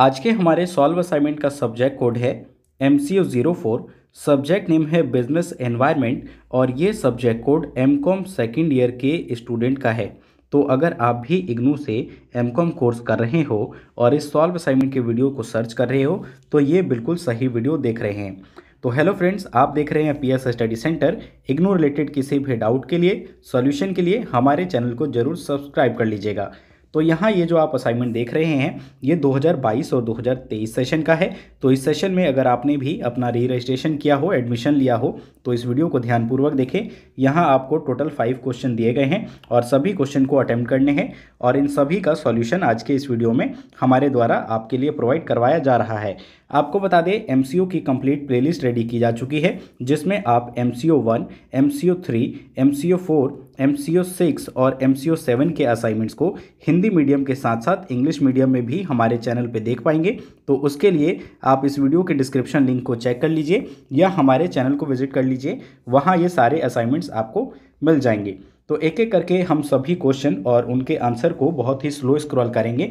आज के हमारे सॉल्व असाइनमेंट का सब्जेक्ट कोड है M C O zero four subject name है बिजनेस एनवायरनमेंट और ये subject code M Com second year के स्टूडेंट का है तो अगर आप भी इग्नू से एम कॉम कोर्स कर रहे हो और इस सॉल्व असाइनमेंट के वीडियो को सर्च कर रहे हो तो ये बिल्कुल सही वीडियो देख रहे हैं तो हेलो फ्रेंड्स आप देख रहे हैं P S study centre IGNOU related किसी भी डाउट के लिए सॉल्यूशन के लिए हमारे चैनल को जरूर सब्सक्राइब कर लीजिएगा तो यहाँ ये जो आप असाइनमेंट देख रहे हैं ये 2022 और 2023 सेशन का है तो इस सेशन में अगर आपने भी अपना री रजिस्ट्रेशन किया हो एडमिशन लिया हो तो इस वीडियो को ध्यानपूर्वक देखें यहाँ आपको टोटल फाइव क्वेश्चन दिए गए हैं और सभी क्वेश्चन को अटैम्प्ट करने हैं और इन सभी का सॉल्यूशन आज के इस वीडियो में हमारे द्वारा आपके लिए प्रोवाइड करवाया जा रहा है आपको बता दें एम की कंप्लीट प्लेलिस्ट रेडी की जा चुकी है जिसमें आप M C O one M C O three M C O four M C O six और एम सी ओ सेवन के असाइनमेंट्स को हिंदी हिंदी मीडियम के साथ साथ इंग्लिश मीडियम में भी हमारे चैनल पे देख पाएंगे तो उसके लिए आप इस वीडियो के डिस्क्रिप्शन लिंक को चेक कर लीजिए या हमारे चैनल को विजिट कर लीजिए वहाँ ये सारे असाइनमेंट्स आपको मिल जाएंगे तो एक एक करके हम सभी क्वेश्चन और उनके आंसर को बहुत ही स्लो स्क्रॉल करेंगे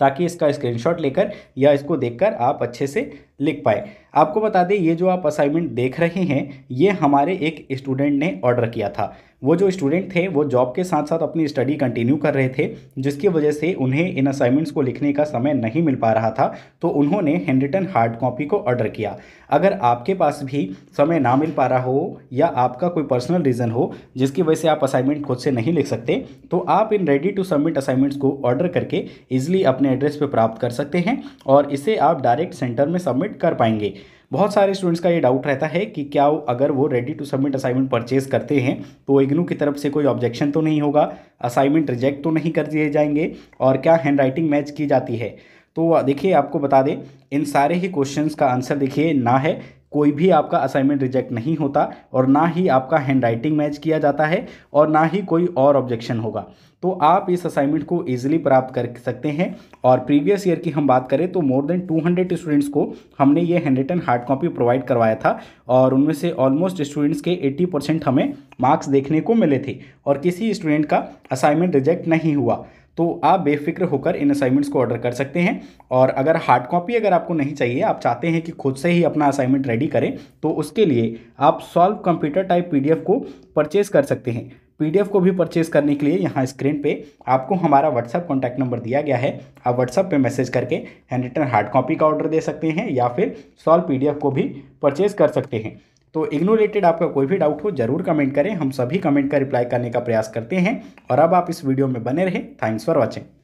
ताकि इसका स्क्रीनशॉट लेकर या इसको देखकर आप अच्छे से लिख पाए आपको बता दें ये जो आप असाइनमेंट देख रहे हैं ये हमारे एक स्टूडेंट ने ऑर्डर किया था वो जो स्टूडेंट थे वो जॉब के साथ साथ अपनी स्टडी कंटिन्यू कर रहे थे जिसकी वजह से उन्हें इन असाइनमेंट्स को लिखने का समय नहीं मिल पा रहा था तो उन्होंने हैंड रिटन हार्ड कॉपी को ऑर्डर किया अगर आपके पास भी समय ना मिल पा रहा हो या आपका कोई पर्सनल रीज़न हो जिसकी वजह से आप असाइनमेंट खुद से नहीं लिख सकते तो आप in ready to submit assignments को ऑर्डर करके ईजिली अपने एड्रेस पर प्राप्त कर सकते हैं और इसे आप डायरेक्ट सेंटर में सबमिट सबमिट कर पाएंगे बहुत सारे स्टूडेंट्स का ये डाउट रहता है कि क्या वो अगर वो ready to submit assignment purchase करते हैं तो इग्नू की तरफ से कोई ऑब्जेक्शन तो नहीं होगा असाइनमेंट रिजेक्ट तो नहीं कर दिए जाएंगे और क्या हैंड राइटिंग मैच की जाती है तो देखिए आपको बता दें इन सारे ही क्वेश्चंस का आंसर देखिए ना है कोई भी आपका असाइनमेंट रिजेक्ट नहीं होता और ना ही आपका हैंड राइटिंग मैच किया जाता है और ना ही कोई और ऑब्जेक्शन होगा तो आप इस असाइनमेंट को ईजिली प्राप्त कर सकते हैं और प्रीवियस ईयर की हम बात करें तो मोर देन 200 स्टूडेंट्स को हमने ये hand written hard copy provide करवाया था और उनमें से ऑलमोस्ट स्टूडेंट्स के 80 परसेंट हमें मार्क्स देखने को मिले थे और किसी स्टूडेंट का असाइनमेंट रिजेक्ट नहीं हुआ तो आप बेफिक्र होकर इन असाइनमेंट्स को ऑर्डर कर सकते हैं और अगर हार्ड कॉपी अगर आपको नहीं चाहिए आप चाहते हैं कि खुद से ही अपना असाइनमेंट रेडी करें तो उसके लिए आप सॉल्व कंप्यूटर टाइप पीडीएफ को परचेज़ कर सकते हैं पीडीएफ को भी परचेज़ करने के लिए यहाँ स्क्रीन पे आपको हमारा व्हाट्सअप कॉन्टैक्ट नंबर दिया गया है आप व्हाट्सअप पे मैसेज करके हैंड रिटर्न हार्ड कॉपी का ऑर्डर दे सकते हैं या फिर सॉल्व पीडीएफ को भी परचेज़ कर सकते हैं तो इग्नो रिलेटेड आपका कोई भी डाउट हो जरूर कमेंट करें हम सभी कमेंट का रिप्लाई करने का प्रयास करते हैं और अब आप इस वीडियो में बने रहें थैंक्स फॉर वॉचिंग